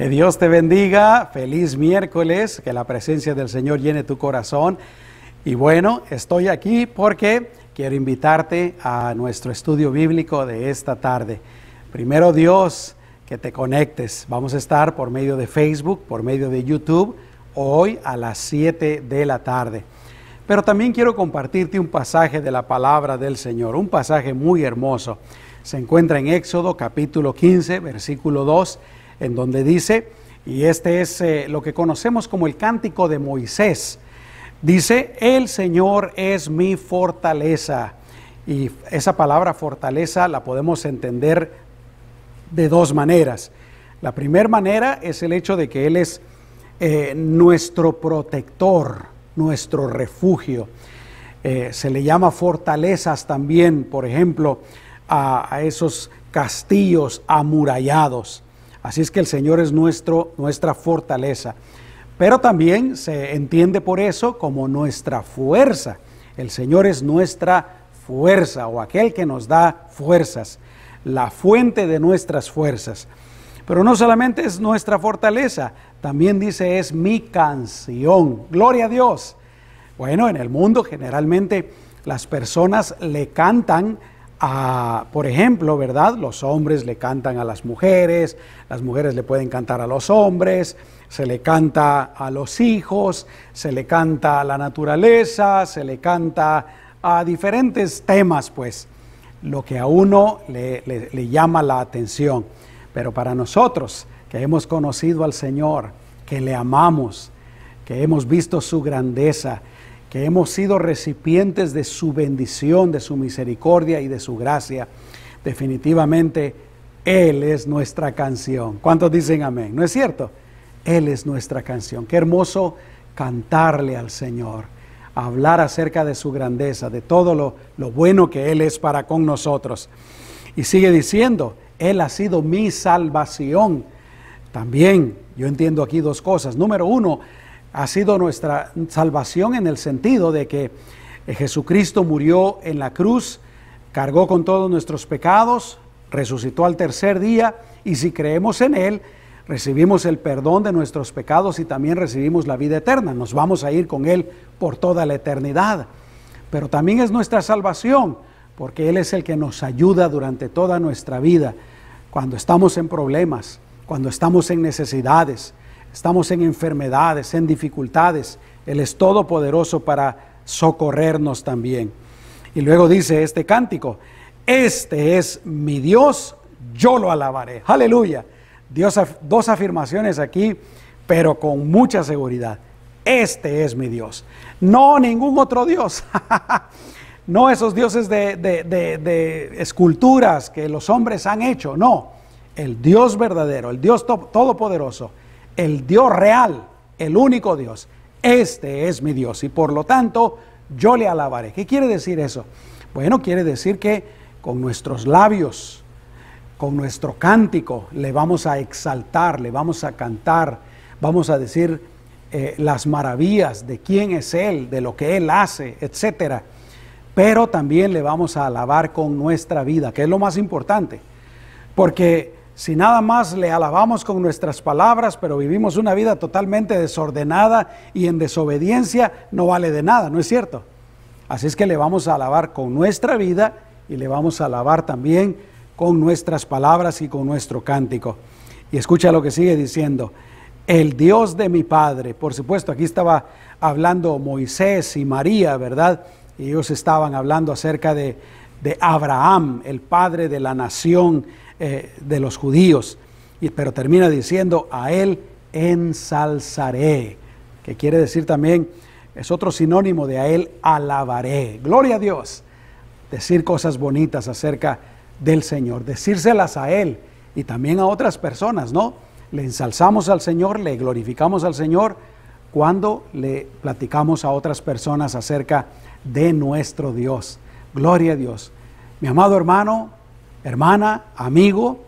Que Dios te bendiga, feliz miércoles, que la presencia del Señor llene tu corazón. Y bueno, estoy aquí porque quiero invitarte a nuestro estudio bíblico de esta tarde. Primero Dios, que te conectes. Vamos a estar por medio de Facebook, por medio de YouTube, hoy a las 7 de la tarde. Pero también quiero compartirte un pasaje de la palabra del Señor, un pasaje muy hermoso. Se encuentra en Éxodo capítulo 15, versículo 2 en donde dice, y este es eh, lo que conocemos como el cántico de Moisés, dice, el Señor es mi fortaleza. Y esa palabra fortaleza la podemos entender de dos maneras. La primera manera es el hecho de que Él es eh, nuestro protector, nuestro refugio. Eh, se le llama fortalezas también, por ejemplo, a esos castillos amurallados. Así es que el Señor es nuestro, nuestra fortaleza. Pero también se entiende por eso como nuestra fuerza. El Señor es nuestra fuerza o aquel que nos da fuerzas, la fuente de nuestras fuerzas. Pero no solamente es nuestra fortaleza, también dice es mi canción. Gloria a Dios. Bueno, en el mundo generalmente las personas le cantan por ejemplo, ¿verdad? Los hombres le cantan a las mujeres, las mujeres le pueden cantar a los hombres, se le canta a los hijos, se le canta a la naturaleza, se le canta a diferentes temas, pues, lo que a uno le llama la atención. Pero para nosotros, que hemos conocido al Señor, que le amamos, que hemos visto su grandeza, que hemos sido recipientes de su bendición, de su misericordia y de su gracia. Definitivamente, Él es nuestra canción. ¿Cuántos dicen amén? ¿No es cierto? Él es nuestra canción. Qué hermoso cantarle al Señor, hablar acerca de su grandeza, de todo lo, bueno que Él es para con nosotros. Y sigue diciendo, Él ha sido mi salvación. También yo entiendo aquí dos cosas. Número uno, ha sido nuestra salvación en el sentido de que eh, Jesucristo murió en la cruz, cargó con todos nuestros pecados, resucitó al tercer día y si creemos en Él, recibimos el perdón de nuestros pecados y también recibimos la vida eterna. Nos vamos a ir con Él por toda la eternidad. Pero también es nuestra salvación, porque Él es el que nos ayuda durante toda nuestra vida, cuando estamos en problemas, cuando estamos en necesidades, estamos en enfermedades, en dificultades. Él es todopoderoso para socorrernos también. Y luego dice este cántico, este es mi Dios, yo lo alabaré. Aleluya. Dios, dos afirmaciones aquí, pero con mucha seguridad. Este es mi Dios. No ningún otro Dios. no esos dioses de, de, esculturas que los hombres han hecho. No. El Dios verdadero, el Dios todopoderoso el Dios real, el único Dios. Este es mi Dios y por lo tanto yo le alabaré. ¿Qué quiere decir eso? Bueno, quiere decir que con nuestros labios, con nuestro cántico, le vamos a exaltar, le vamos a cantar, vamos a decir eh, las maravillas de quién es Él, de lo que Él hace, etc. Pero también le vamos a alabar con nuestra vida, que es lo más importante. Porque si nada más le alabamos con nuestras palabras, pero vivimos una vida totalmente desordenada y en desobediencia, no vale de nada, ¿no es cierto? Así es que le vamos a alabar con nuestra vida y le vamos a alabar también con nuestras palabras y con nuestro cántico. Y escucha lo que sigue diciendo. El Dios de mi Padre. Por supuesto, aquí estaba hablando Moisés y María, ¿verdad? Y ellos estaban hablando acerca de, de Abraham, el padre de la nación eh, de los judíos, y, pero termina diciendo, a él ensalzaré, que quiere decir también, es otro sinónimo de a él alabaré. Gloria a Dios. Decir cosas bonitas acerca del Señor, decírselas a él y también a otras personas, ¿no? Le ensalzamos al Señor, le glorificamos al Señor cuando le platicamos a otras personas acerca de nuestro Dios. Gloria a Dios. Mi amado hermano, hermana, amigo,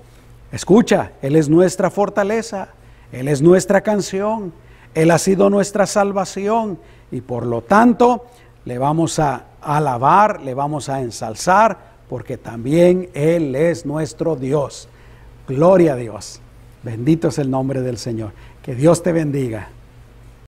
escucha, Él es nuestra fortaleza, Él es nuestra canción, Él ha sido nuestra salvación y por lo tanto le vamos a alabar, le vamos a ensalzar, porque también Él es nuestro Dios. Gloria a Dios. Bendito es el nombre del Señor. Que Dios te bendiga.